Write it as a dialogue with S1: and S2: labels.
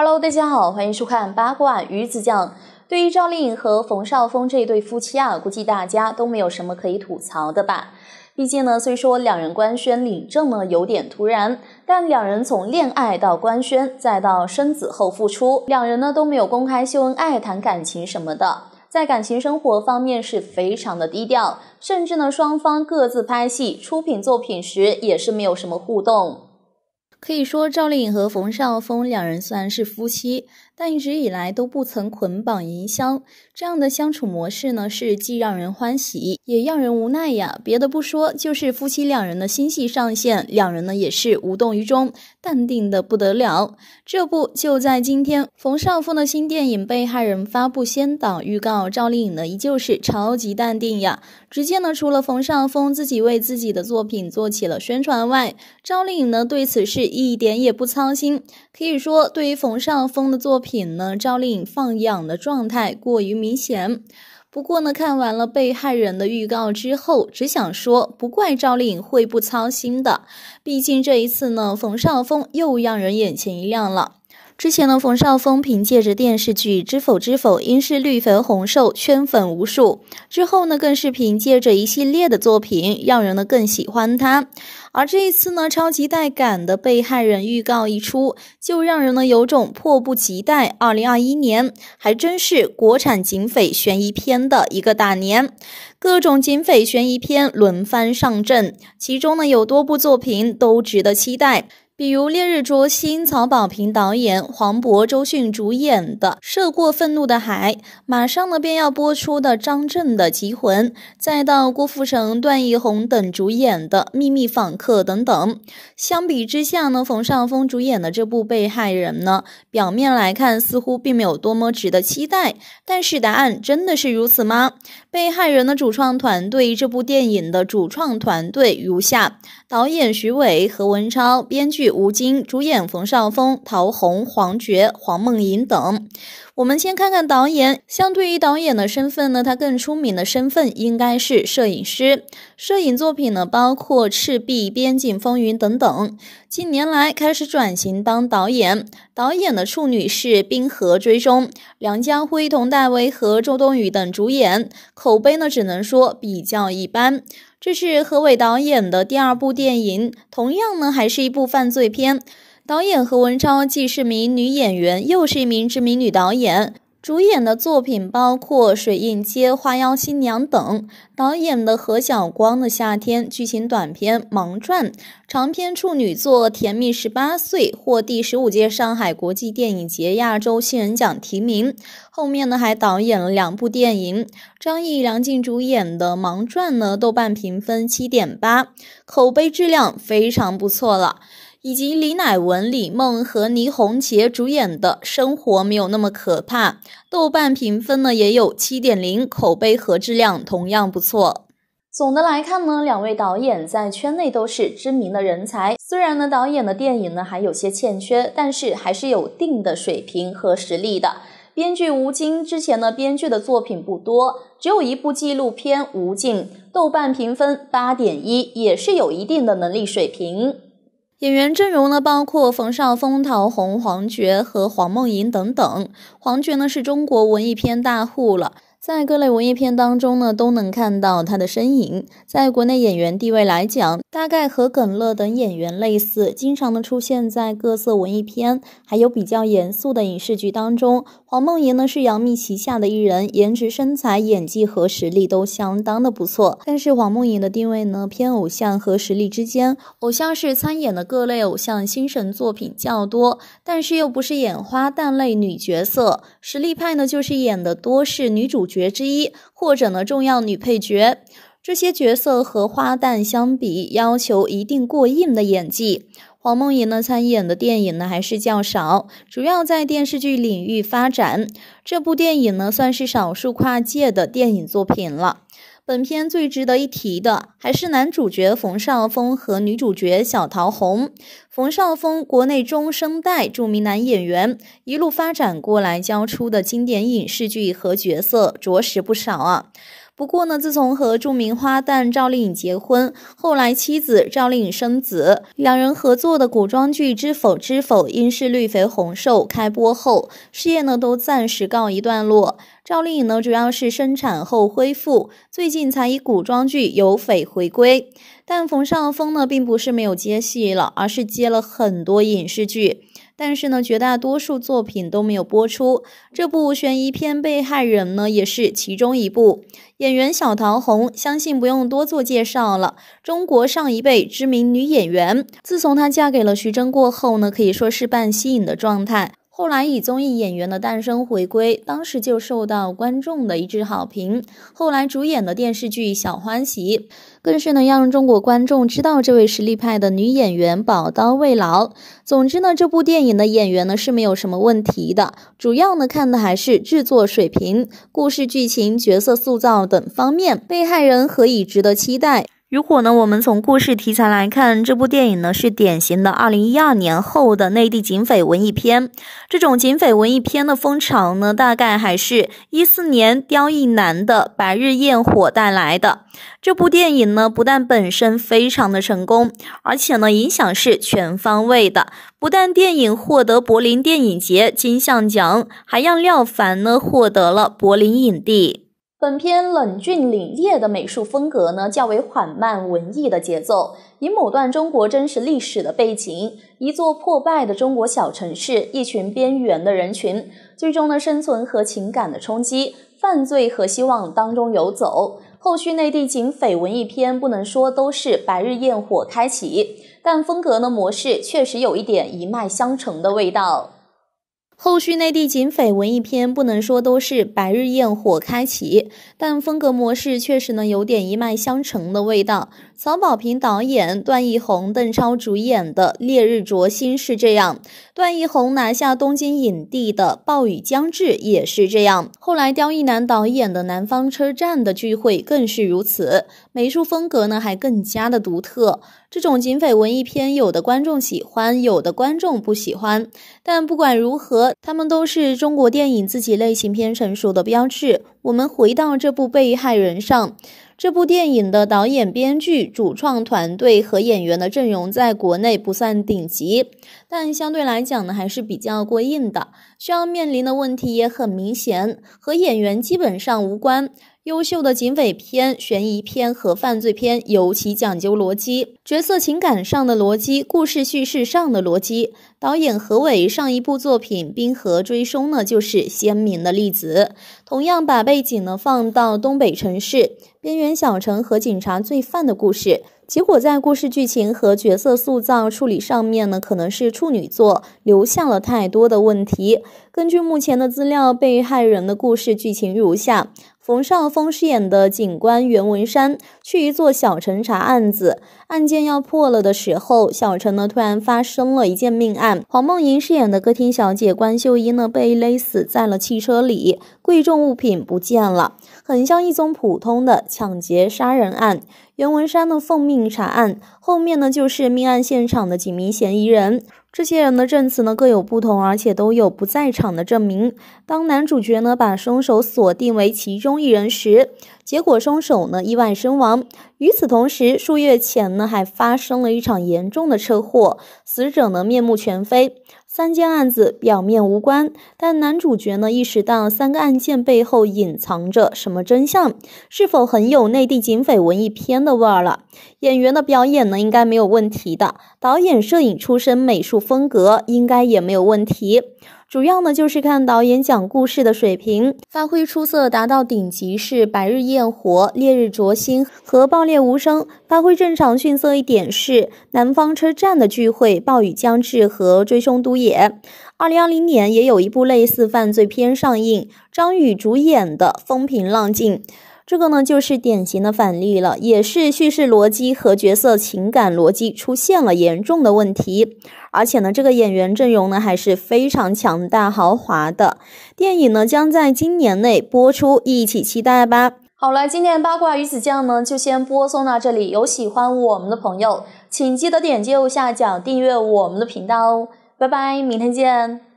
S1: Hello，大家好，欢迎收看八卦鱼子酱。对于赵丽颖和冯绍峰这对夫妻啊，估计大家都没有什么可以吐槽的吧？毕竟呢，虽说两人官宣领证呢有点突然，但两人从恋爱到官宣，再到生子后复出，两人呢都没有公开秀恩爱、谈感情什么的，在感情生活方面是非常的低调。甚至呢，双方各自拍戏、出品作品时也是没有什么互动。可以说，赵丽颖和冯绍峰两人虽然是夫妻。但一直以来都不曾捆绑营销，这样的相处模式呢，是既让人欢喜也让人无奈呀。别的不说，就是夫妻两人的心戏上线，两人呢也是无动于衷，淡定的不得了。这不就在今天，冯绍峰的新电影《被害人》发布先导预告，赵丽颖呢依旧是超级淡定呀。只见呢，除了冯绍峰自己为自己的作品做起了宣传外，赵丽颖呢对此事一点也不操心，可以说对于冯绍峰的作品。品呢？赵丽颖放养的状态过于明显。不过呢，看完了被害人的预告之后，只想说不怪赵丽颖会不操心的，毕竟这一次呢，冯绍峰又让人眼前一亮了。之前的冯绍峰凭借着电视剧《知否知否》，应是绿肥红瘦》，圈粉无数。之后呢，更是凭借着一系列的作品，让人呢更喜欢他。而这一次呢，超级带感的被害人预告一出，就让人呢有种迫不及待。二零二一年还真是国产警匪悬疑片的一个大年，各种警匪悬疑片轮番上阵，其中呢有多部作品都值得期待。比如《烈日灼心》，曹保平导演、黄渤、周迅主演的《涉过愤怒的海》，马上呢便要播出的张震的《棋魂》，再到郭富城、段奕宏等主演的《秘密访客》等等。相比之下呢，冯绍峰主演的这部《被害人》呢，表面来看似乎并没有多么值得期待。但是答案真的是如此吗？《被害人》的主创团队，这部电影的主创团队如下：导演徐伟、何文超，编剧。吴京主演，冯绍峰、陶虹、黄觉、黄梦莹等。我们先看看导演，相对于导演的身份呢，他更出名的身份应该是摄影师。摄影作品呢，包括《赤壁》《边境风云》等等。近年来开始转型当导演，导演的处女是《冰河追踪》，梁家辉、佟大为和周冬雨等主演，口碑呢只能说比较一般。这是何伟导演的第二部电影，同样呢，还是一部犯罪片。导演何文超既是名女演员，又是一名知名女导演。主演的作品包括《水印街》《花妖新娘》等，导演的何小光的《夏天》剧情短片《盲传》，长篇处女作《甜蜜十八岁》获第十五届上海国际电影节亚洲新人奖提名。后面呢，还导演了两部电影，张译、梁静主演的《盲传》呢，豆瓣评分七点八，口碑质量非常不错了。以及李乃文、李梦和倪虹洁主演的《生活没有那么可怕》，豆瓣评分呢也有七点零，口碑和质量同样不错。总的来看呢，两位导演在圈内都是知名的人才。虽然呢，导演的电影呢还有些欠缺，但是还是有一定的水平和实力的。编剧吴京之前呢，编剧的作品不多，只有一部纪录片《无尽》，豆瓣评分八点一，也是有一定的能力水平。演员阵容呢，包括冯绍峰、陶虹、黄觉和黄梦莹等等。黄觉呢，是中国文艺片大户了。在各类文艺片当中呢，都能看到她的身影。在国内演员地位来讲，大概和耿乐等演员类似，经常的出现在各色文艺片，还有比较严肃的影视剧当中。黄梦莹呢是杨幂旗下的艺人，颜值、身材、演技和实力都相当的不错。但是黄梦莹的定位呢偏偶像和实力之间，偶像是参演的各类偶像新神作品较多，但是又不是演花旦类女角色。实力派呢就是演的多是女主角。角之一，或者呢重要女配角，这些角色和花旦相比，要求一定过硬的演技。黄梦莹呢参演的电影呢还是较少，主要在电视剧领域发展。这部电影呢算是少数跨界的电影作品了。本片最值得一提的还是男主角冯绍峰和女主角小桃红。冯绍峰，国内中生代著名男演员，一路发展过来，交出的经典影视剧和角色着实不少啊。不过呢，自从和著名花旦赵丽颖结婚，后来妻子赵丽颖生子，两人合作的古装剧《知否知否应是绿肥红瘦》开播后，事业呢都暂时告一段落。赵丽颖呢主要是生产后恢复，最近才以古装剧《有匪》回归。但冯绍峰呢，并不是没有接戏了，而是接了很多影视剧，但是呢，绝大多数作品都没有播出。这部悬疑片《被害人》呢，也是其中一部。演员小桃红，相信不用多做介绍了，中国上一辈知名女演员。自从她嫁给了徐峥过后呢，可以说是半息影的状态。后来以综艺演员的诞生回归，当时就受到观众的一致好评。后来主演的电视剧《小欢喜》，更是能让中国观众知道这位实力派的女演员宝刀未老。总之呢，这部电影的演员呢是没有什么问题的，主要呢看的还是制作水平、故事剧情、角色塑造等方面。被害人何以值得期待？如果呢，我们从故事题材来看，这部电影呢是典型的二零一二年后的内地警匪文艺片。这种警匪文艺片的风潮呢，大概还是一四年刁亦男的《白日焰火》带来的。这部电影呢，不但本身非常的成功，而且呢，影响是全方位的。不但电影获得柏林电影节金像奖，还让廖凡呢获得了柏林影帝。本片冷峻凛冽的美术风格呢，较为缓慢文艺的节奏，以某段中国真实历史的背景，一座破败的中国小城市，一群边缘的人群，最终呢生存和情感的冲击，犯罪和希望当中游走。后续内地警匪文艺片不能说都是白日焰火开启，但风格呢模式确实有一点一脉相承的味道。后续内地警匪文艺片不能说都是白日焰火开启，但风格模式确实呢有点一脉相承的味道。曹保平导演、段奕宏、邓超主演的《烈日灼心》是这样，段奕宏拿下东京影帝的《暴雨将至》也是这样，后来刁亦男导演的《南方车站的聚会》更是如此。美术风格呢还更加的独特。这种警匪文艺片，有的观众喜欢，有的观众不喜欢。但不管如何，他们都是中国电影自己类型片成熟的标志。我们回到这部《被害人》上，这部电影的导演、编剧、主创团队和演员的阵容在国内不算顶级，但相对来讲呢，还是比较过硬的。需要面临的问题也很明显，和演员基本上无关。优秀的警匪片、悬疑片和犯罪片尤其讲究逻辑，角色情感上的逻辑、故事叙事上的逻辑。导演何伟上一部作品《冰河追凶》呢，就是鲜明的例子。同样把背景呢放到东北城市、边缘小城和警察、罪犯的故事，结果在故事剧情和角色塑造处理上面呢，可能是处女座留下了太多的问题。根据目前的资料，被害人的故事剧情如下。冯绍峰饰演的警官袁文山去一座小城查案子，案件要破了的时候，小城呢突然发生了一件命案。黄梦莹饰演的歌厅小姐关秀英呢被勒死在了汽车里，贵重物品不见了，很像一宗普通的抢劫杀人案。袁文山呢奉命查案，后面呢就是命案现场的几名嫌疑人，这些人的证词呢各有不同，而且都有不在场的证明。当男主角呢把凶手锁定为其中一人时，结果凶手呢意外身亡。与此同时，数月前呢还发生了一场严重的车祸，死者呢面目全非。三件案子表面无关，但男主角呢意识到三个案件背后隐藏着什么真相，是否很有内地警匪文艺片的味儿了？演员的表演呢应该没有问题的，导演、摄影出身，美术风格应该也没有问题。主要呢就是看导演讲故事的水平，发挥出色达到顶级是《白日焰火》《烈日灼心》和《爆裂无声》；发挥正常逊色一点是《南方车站的聚会》《暴雨将至》和《追凶都野》。二零二零年也有一部类似犯罪片上映，张宇主演的《风平浪静》。这个呢，就是典型的反例了，也是叙事逻辑和角色情感逻辑出现了严重的问题。而且呢，这个演员阵容呢还是非常强大豪华的。电影呢将在今年内播出，一起期待吧。好了，今天的八卦鱼子酱呢就先播送到这里，有喜欢我们的朋友，请记得点击右下角订阅我们的频道哦。拜拜，明天见。